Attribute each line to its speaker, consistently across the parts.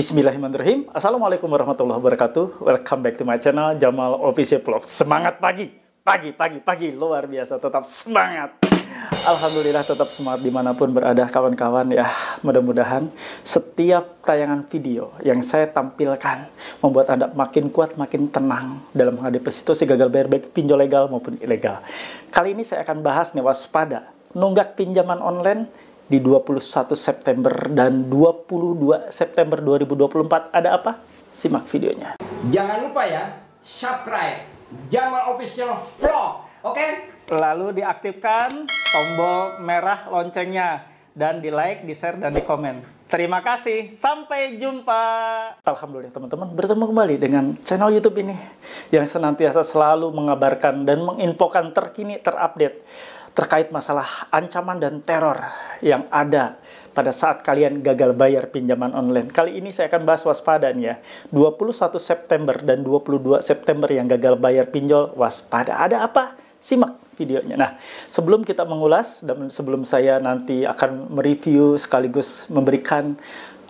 Speaker 1: Bismillahirrahmanirrahim. Assalamualaikum warahmatullahi wabarakatuh. Welcome back to my channel Jamal Official Vlog. Semangat pagi, pagi, pagi, pagi. Luar biasa, tetap semangat. Alhamdulillah tetap semangat dimanapun berada kawan-kawan ya. Mudah-mudahan setiap tayangan video yang saya tampilkan membuat Anda makin kuat, makin tenang dalam menghadapi situasi gagal bayar baik pinjol legal maupun ilegal. Kali ini saya akan bahas nih waspada, nunggak pinjaman online di 21 September dan 22 September 2024 ada apa? Simak videonya. Jangan lupa ya, subscribe Jamal Official Vlog, oke? Okay? Lalu diaktifkan tombol merah loncengnya dan di like, di share, dan di komen. Terima kasih, sampai jumpa. Alhamdulillah teman-teman, bertemu kembali dengan channel YouTube ini yang senantiasa selalu mengabarkan dan menginfokan terkini terupdate terkait masalah ancaman dan teror yang ada pada saat kalian gagal bayar pinjaman online. Kali ini saya akan bahas waspadanya. 21 September dan 22 September yang gagal bayar pinjol, waspada. Ada apa? Simak videonya. Nah, sebelum kita mengulas dan sebelum saya nanti akan mereview sekaligus memberikan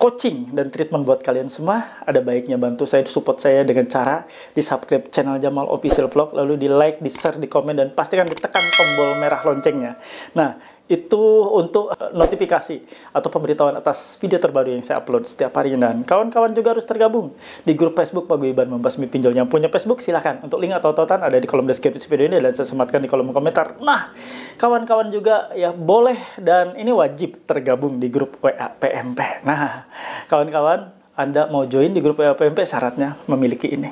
Speaker 1: coaching dan treatment buat kalian semua. Ada baiknya bantu saya, support saya dengan cara di subscribe channel Jamal Official Vlog, lalu di like, di share, di komen, dan pastikan ditekan tombol merah loncengnya. Nah, itu untuk eh, notifikasi atau pemberitahuan atas video terbaru yang saya upload setiap hari dan kawan-kawan juga harus tergabung di grup Facebook Paguyuban Membasmi Pinjol yang punya Facebook silahkan untuk link atau tautan ada di kolom deskripsi video ini dan saya sematkan di kolom komentar nah kawan-kawan juga ya boleh dan ini wajib tergabung di grup WA PMP nah Kawan-kawan, Anda mau join di grup PMP syaratnya memiliki ini.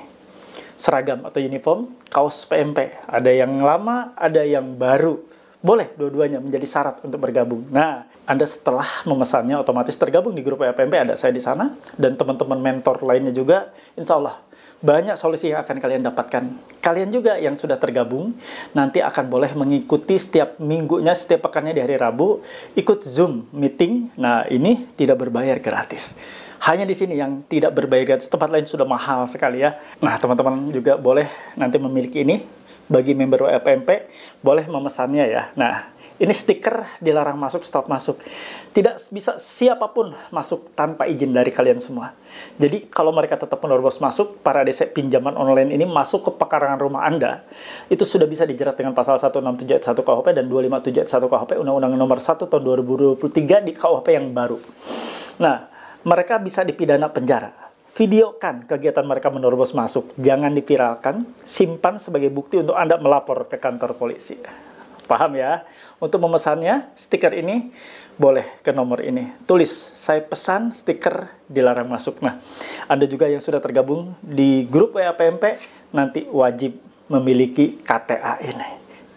Speaker 1: Seragam atau uniform, kaos PMP. Ada yang lama, ada yang baru. Boleh dua-duanya menjadi syarat untuk bergabung. Nah, Anda setelah memesannya otomatis tergabung di grup PMP. ada saya di sana, dan teman-teman mentor lainnya juga, insya Allah banyak solusi yang akan kalian dapatkan. Kalian juga yang sudah tergabung nanti akan boleh mengikuti setiap minggunya, setiap pekannya di hari Rabu ikut Zoom meeting. Nah, ini tidak berbayar gratis. Hanya di sini yang tidak berbayar gratis. Tempat lain sudah mahal sekali ya. Nah, teman-teman juga boleh nanti memiliki ini bagi member WPMP boleh memesannya ya. Nah, ini stiker dilarang masuk, stop masuk. Tidak bisa siapapun masuk tanpa izin dari kalian semua. Jadi kalau mereka tetap menerobos masuk, para desa pinjaman online ini masuk ke pekarangan rumah Anda, itu sudah bisa dijerat dengan pasal 167 KUHP dan 257 KUHP Undang-Undang Nomor 1 tahun 2023 di KUHP yang baru. Nah, mereka bisa dipidana penjara videokan kegiatan mereka menerobos masuk. Jangan dipiralkan, simpan sebagai bukti untuk Anda melapor ke kantor polisi. Paham ya? Untuk memesannya, stiker ini boleh ke nomor ini. Tulis, saya pesan stiker dilarang masuk. Nah, Anda juga yang sudah tergabung di grup WA nanti wajib memiliki KTA ini.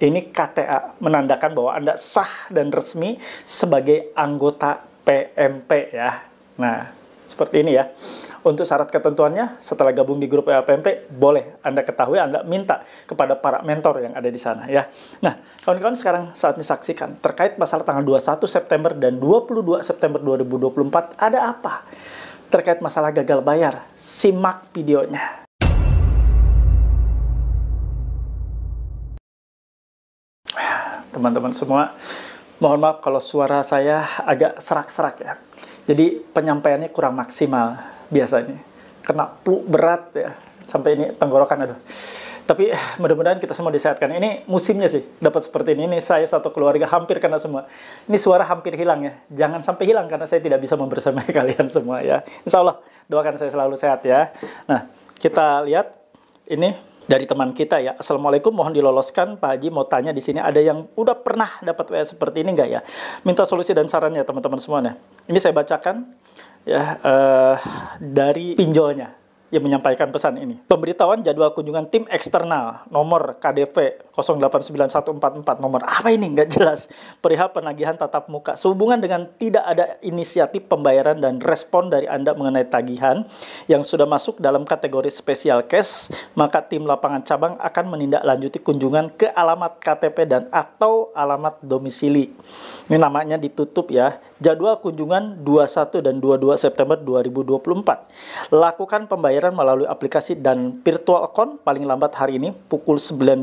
Speaker 1: Ini KTA menandakan bahwa Anda sah dan resmi sebagai anggota PMP ya. Nah, seperti ini ya. Untuk syarat ketentuannya, setelah gabung di grup LPMP, e boleh Anda ketahui, Anda minta kepada para mentor yang ada di sana ya. Nah, kawan-kawan sekarang saatnya saksikan, terkait masalah tanggal 21 September dan 22 September 2024, ada apa? Terkait masalah gagal bayar, simak videonya. Teman-teman semua, mohon maaf kalau suara saya agak serak-serak ya jadi penyampaiannya kurang maksimal biasanya. Kena peluk berat ya. Sampai ini tenggorokan aduh. Tapi eh, mudah-mudahan kita semua disehatkan. Ini musimnya sih dapat seperti ini. Ini saya satu keluarga hampir kena semua. Ini suara hampir hilang ya. Jangan sampai hilang karena saya tidak bisa membersamai kalian semua ya. Insya Allah doakan saya selalu sehat ya. Nah kita lihat ini dari teman kita ya. Assalamualaikum, mohon diloloskan Pak Haji mau tanya di sini ada yang udah pernah dapat WA seperti ini nggak ya? Minta solusi dan sarannya teman-teman semuanya. Ini saya bacakan ya uh, dari pinjolnya yang menyampaikan pesan ini. Pemberitahuan jadwal kunjungan tim eksternal nomor KDV 089144 nomor apa ini nggak jelas perihal penagihan tatap muka sehubungan dengan tidak ada inisiatif pembayaran dan respon dari Anda mengenai tagihan yang sudah masuk dalam kategori spesial case maka tim lapangan cabang akan menindaklanjuti kunjungan ke alamat KTP dan atau alamat domisili. Ini namanya ditutup ya. Jadwal kunjungan 21 dan 22 September 2024. Lakukan pembayaran pembayaran melalui aplikasi dan virtual account paling lambat hari ini pukul 19.00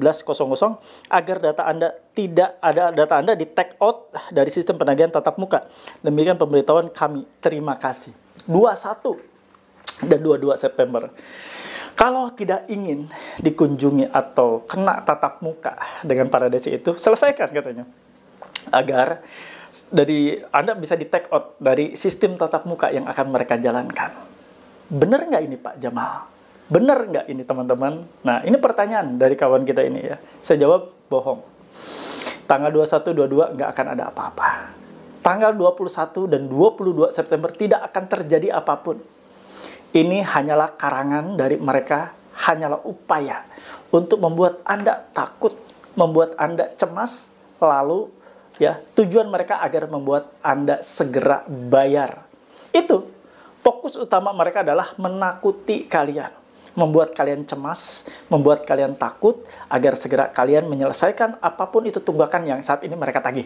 Speaker 1: agar data Anda tidak ada data Anda di take out dari sistem penagihan tatap muka. Demikian pemberitahuan kami. Terima kasih. 21 dan 22 September. Kalau tidak ingin dikunjungi atau kena tatap muka dengan para paradesi itu, selesaikan katanya. Agar dari Anda bisa di take out dari sistem tatap muka yang akan mereka jalankan bener nggak ini Pak Jamal? Bener nggak ini teman-teman? Nah, ini pertanyaan dari kawan kita ini ya. Saya jawab, bohong. Tanggal 21, 22 nggak akan ada apa-apa. Tanggal 21 dan 22 September tidak akan terjadi apapun. Ini hanyalah karangan dari mereka, hanyalah upaya untuk membuat Anda takut, membuat Anda cemas, lalu ya tujuan mereka agar membuat Anda segera bayar. Itu fokus utama mereka adalah menakuti kalian, membuat kalian cemas, membuat kalian takut agar segera kalian menyelesaikan apapun itu tunggakan yang saat ini mereka tagih.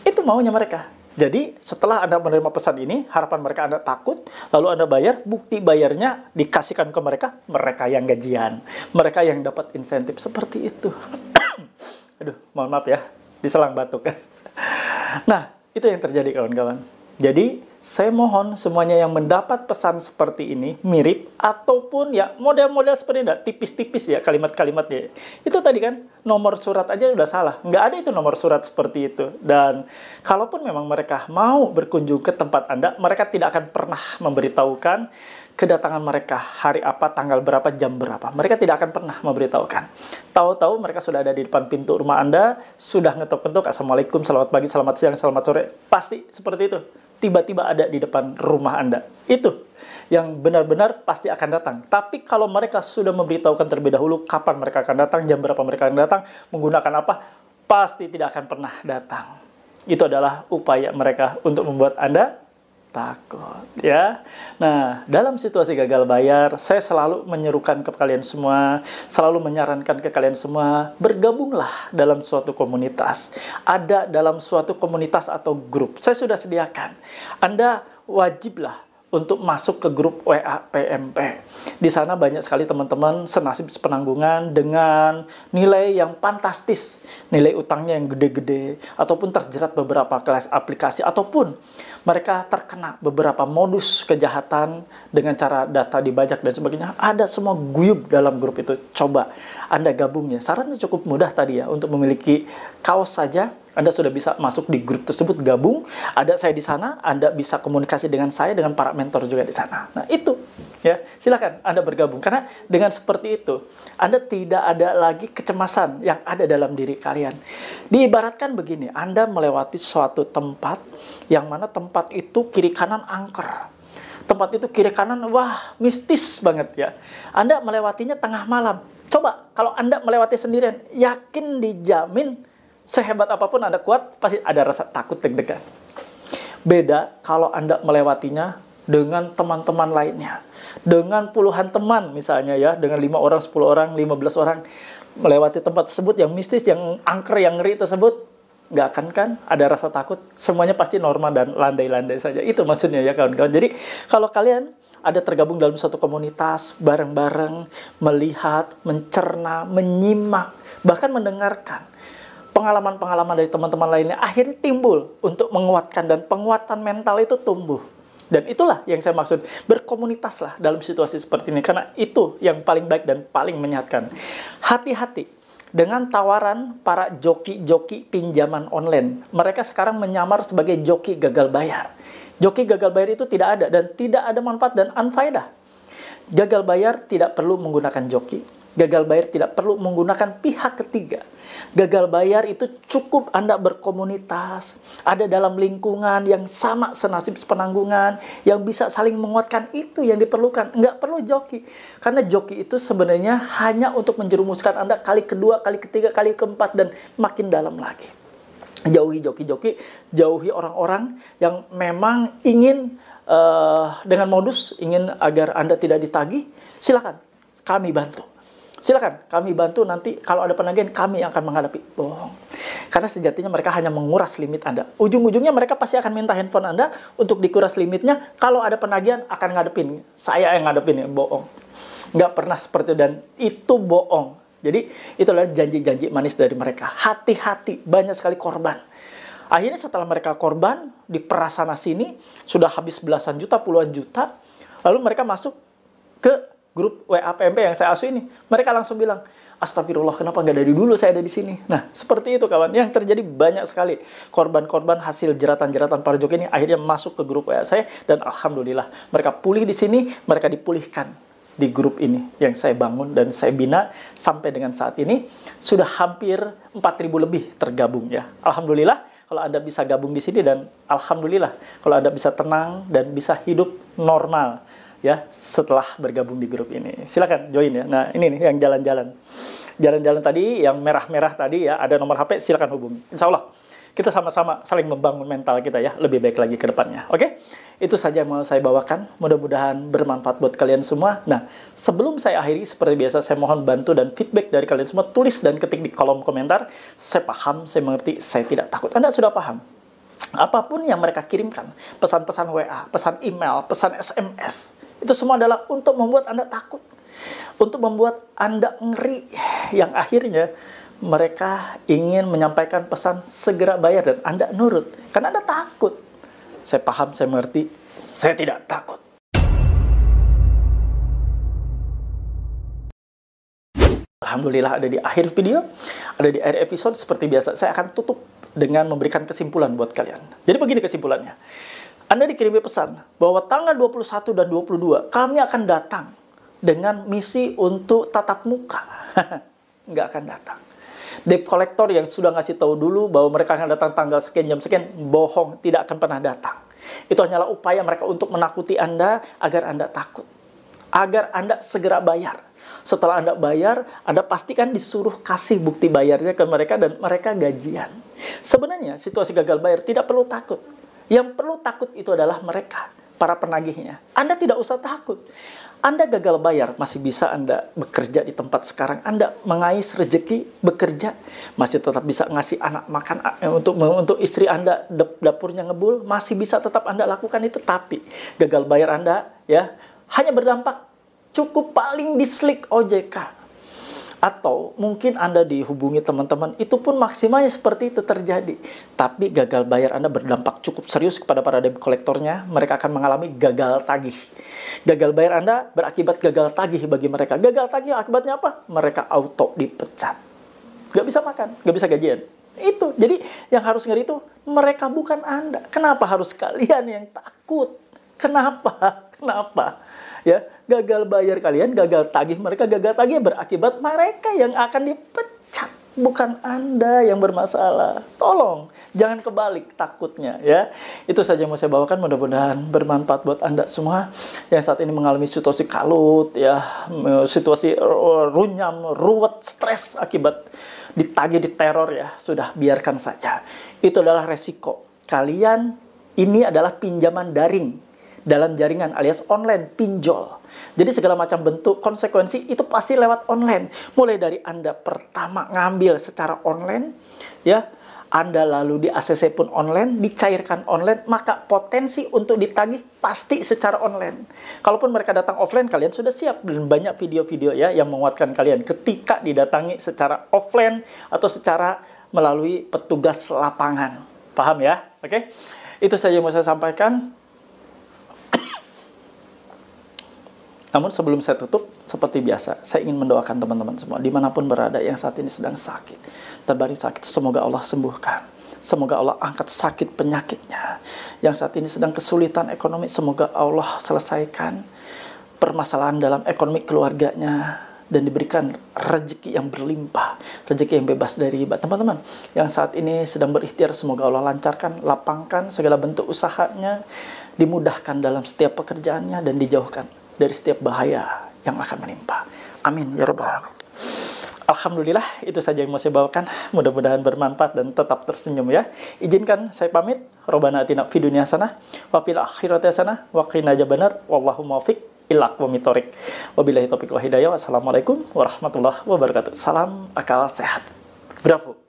Speaker 1: Itu maunya mereka. Jadi setelah Anda menerima pesan ini, harapan mereka Anda takut, lalu Anda bayar, bukti bayarnya dikasihkan ke mereka, mereka yang gajian, mereka yang dapat insentif seperti itu. Aduh, mohon maaf ya, diselang batuk. nah, itu yang terjadi kawan-kawan. Jadi, saya mohon semuanya yang mendapat pesan seperti ini, mirip, ataupun ya model-model seperti ini, tipis-tipis ya kalimat-kalimatnya. Itu tadi kan, nomor surat aja udah salah. Nggak ada itu nomor surat seperti itu. Dan kalaupun memang mereka mau berkunjung ke tempat Anda, mereka tidak akan pernah memberitahukan kedatangan mereka hari apa, tanggal berapa, jam berapa. Mereka tidak akan pernah memberitahukan. Tahu-tahu mereka sudah ada di depan pintu rumah Anda, sudah ngetok-ngetok, Assalamualaikum, selamat pagi, selamat siang, selamat sore. Pasti seperti itu tiba-tiba ada di depan rumah Anda. Itu yang benar-benar pasti akan datang. Tapi kalau mereka sudah memberitahukan terlebih dahulu kapan mereka akan datang, jam berapa mereka akan datang, menggunakan apa, pasti tidak akan pernah datang. Itu adalah upaya mereka untuk membuat Anda takut ya. Nah, dalam situasi gagal bayar, saya selalu menyerukan ke kalian semua, selalu menyarankan ke kalian semua, bergabunglah dalam suatu komunitas. Ada dalam suatu komunitas atau grup. Saya sudah sediakan. Anda wajiblah untuk masuk ke grup WA PMP. Di sana banyak sekali teman-teman senasib sepenanggungan dengan nilai yang fantastis, nilai utangnya yang gede-gede, ataupun terjerat beberapa kelas aplikasi, ataupun mereka terkena beberapa modus kejahatan dengan cara data dibajak dan sebagainya. Ada semua guyub dalam grup itu. Coba Anda gabungnya. Sarannya cukup mudah tadi ya untuk memiliki kaos saja anda sudah bisa masuk di grup tersebut gabung. Ada saya di sana, Anda bisa komunikasi dengan saya dengan para mentor juga di sana. Nah, itu ya silahkan Anda bergabung karena dengan seperti itu Anda tidak ada lagi kecemasan yang ada dalam diri kalian diibaratkan begini Anda melewati suatu tempat yang mana tempat itu kiri kanan angker tempat itu kiri kanan wah mistis banget ya Anda melewatinya tengah malam coba kalau Anda melewati sendirian yakin dijamin sehebat apapun Anda kuat pasti ada rasa takut deg-degan beda kalau Anda melewatinya dengan teman-teman lainnya. Dengan puluhan teman misalnya ya, dengan lima orang, 10 orang, 15 orang melewati tempat tersebut yang mistis, yang angker, yang ngeri tersebut, nggak akan kan ada rasa takut. Semuanya pasti normal dan landai-landai saja. Itu maksudnya ya kawan-kawan. Jadi kalau kalian ada tergabung dalam satu komunitas, bareng-bareng, melihat, mencerna, menyimak, bahkan mendengarkan pengalaman-pengalaman dari teman-teman lainnya akhirnya timbul untuk menguatkan dan penguatan mental itu tumbuh. Dan itulah yang saya maksud, berkomunitaslah dalam situasi seperti ini, karena itu yang paling baik dan paling menyehatkan. Hati-hati dengan tawaran para joki-joki pinjaman online. Mereka sekarang menyamar sebagai joki gagal bayar. Joki gagal bayar itu tidak ada dan tidak ada manfaat dan unfaedah. Gagal bayar tidak perlu menggunakan joki. Gagal bayar tidak perlu menggunakan pihak ketiga. Gagal bayar itu cukup Anda berkomunitas, ada dalam lingkungan yang sama senasib sepenanggungan, yang bisa saling menguatkan itu yang diperlukan. Nggak perlu joki. Karena joki itu sebenarnya hanya untuk menjerumuskan Anda kali kedua, kali ketiga, kali keempat, dan makin dalam lagi. Jauhi joki-joki, jauhi orang-orang yang memang ingin uh, dengan modus ingin agar Anda tidak ditagih, silakan kami bantu. Silakan kami bantu nanti kalau ada penagihan kami yang akan menghadapi. Bohong. Karena sejatinya mereka hanya menguras limit Anda. Ujung-ujungnya mereka pasti akan minta handphone Anda untuk dikuras limitnya. Kalau ada penagihan akan ngadepin. Saya yang ngadepin ya, bohong. Nggak pernah seperti itu dan itu bohong. Jadi itulah janji-janji manis dari mereka. Hati-hati, banyak sekali korban. Akhirnya setelah mereka korban di perasana sini sudah habis belasan juta, puluhan juta, lalu mereka masuk ke grup WA PMP yang saya asuh ini. Mereka langsung bilang, Astagfirullah, kenapa nggak dari dulu saya ada di sini? Nah, seperti itu kawan. Yang terjadi banyak sekali. Korban-korban hasil jeratan-jeratan para joki ini akhirnya masuk ke grup WA saya. Dan Alhamdulillah, mereka pulih di sini, mereka dipulihkan di grup ini yang saya bangun dan saya bina sampai dengan saat ini sudah hampir 4.000 lebih tergabung ya. Alhamdulillah kalau Anda bisa gabung di sini dan alhamdulillah kalau Anda bisa tenang dan bisa hidup normal ya setelah bergabung di grup ini. Silakan join ya. Nah, ini nih yang jalan-jalan. Jalan-jalan tadi yang merah-merah tadi ya, ada nomor HP silakan hubungi. Insya Allah kita sama-sama saling membangun mental kita ya lebih baik lagi ke depannya. Oke? Itu saja yang mau saya bawakan. Mudah-mudahan bermanfaat buat kalian semua. Nah, sebelum saya akhiri seperti biasa saya mohon bantu dan feedback dari kalian semua tulis dan ketik di kolom komentar. Saya paham, saya mengerti, saya tidak takut. Anda sudah paham? Apapun yang mereka kirimkan, pesan-pesan WA, pesan email, pesan SMS, itu semua adalah untuk membuat Anda takut. Untuk membuat Anda ngeri yang akhirnya mereka ingin menyampaikan pesan segera bayar dan Anda nurut karena Anda takut. Saya paham, saya mengerti. Saya tidak takut. Alhamdulillah ada di akhir video, ada di akhir episode seperti biasa. Saya akan tutup dengan memberikan kesimpulan buat kalian. Jadi begini kesimpulannya. Anda dikirimi pesan bahwa tanggal 21 dan 22 kami akan datang dengan misi untuk tatap muka. Nggak akan datang. Debt collector yang sudah ngasih tahu dulu bahwa mereka akan datang tanggal sekian jam sekian, bohong, tidak akan pernah datang. Itu hanyalah upaya mereka untuk menakuti Anda agar Anda takut. Agar Anda segera bayar. Setelah Anda bayar, Anda pastikan disuruh kasih bukti bayarnya ke mereka dan mereka gajian. Sebenarnya situasi gagal bayar tidak perlu takut. Yang perlu takut itu adalah mereka, para penagihnya. Anda tidak usah takut. Anda gagal bayar, masih bisa Anda bekerja di tempat sekarang. Anda mengais rezeki bekerja, masih tetap bisa ngasih anak makan eh, untuk untuk istri Anda dapurnya ngebul, masih bisa tetap Anda lakukan itu. Tapi gagal bayar Anda ya hanya berdampak cukup paling di OJK atau mungkin Anda dihubungi teman-teman, itu pun maksimalnya seperti itu terjadi. Tapi gagal bayar Anda berdampak cukup serius kepada para debt kolektornya. Mereka akan mengalami gagal tagih. Gagal bayar Anda berakibat gagal tagih bagi mereka. Gagal tagih akibatnya apa? Mereka auto dipecat. Gak bisa makan, gak bisa gajian. Itu. Jadi yang harus ngeri itu mereka bukan Anda. Kenapa harus kalian yang takut? Kenapa? Kenapa? Ya, gagal bayar kalian, gagal tagih mereka, gagal tagih berakibat mereka yang akan dipecat, bukan Anda yang bermasalah. Tolong, jangan kebalik takutnya ya. Itu saja yang mau saya bawakan, mudah-mudahan bermanfaat buat Anda semua yang saat ini mengalami situasi kalut ya, situasi runyam, ruwet, stres akibat ditagih diteror ya. Sudah biarkan saja. Itu adalah resiko. Kalian ini adalah pinjaman daring dalam jaringan alias online pinjol. Jadi segala macam bentuk konsekuensi itu pasti lewat online. Mulai dari Anda pertama ngambil secara online ya, Anda lalu di ACC pun online, dicairkan online, maka potensi untuk ditagih pasti secara online. Kalaupun mereka datang offline, kalian sudah siap dan banyak video-video ya yang menguatkan kalian ketika didatangi secara offline atau secara melalui petugas lapangan. Paham ya? Oke. Itu saja yang mau saya sampaikan. Namun sebelum saya tutup, seperti biasa, saya ingin mendoakan teman-teman semua, dimanapun berada yang saat ini sedang sakit, terbaring sakit, semoga Allah sembuhkan. Semoga Allah angkat sakit penyakitnya. Yang saat ini sedang kesulitan ekonomi, semoga Allah selesaikan permasalahan dalam ekonomi keluarganya dan diberikan rezeki yang berlimpah, rezeki yang bebas dari riba. Teman-teman, yang saat ini sedang berikhtiar, semoga Allah lancarkan, lapangkan segala bentuk usahanya, dimudahkan dalam setiap pekerjaannya, dan dijauhkan dari setiap bahaya yang akan menimpa. Amin ya robbal alamin. Alhamdulillah itu saja yang mau saya bawakan. Mudah-mudahan bermanfaat dan tetap tersenyum ya. Izinkan saya pamit. Robana atina fi dunia sana wa fil sana wa qina benar. wallahu muwaffiq ila aqwamit thoriq. wahidaya. topik wa hidayah. Wassalamualaikum warahmatullahi wabarakatuh. Salam akal sehat. Bravo.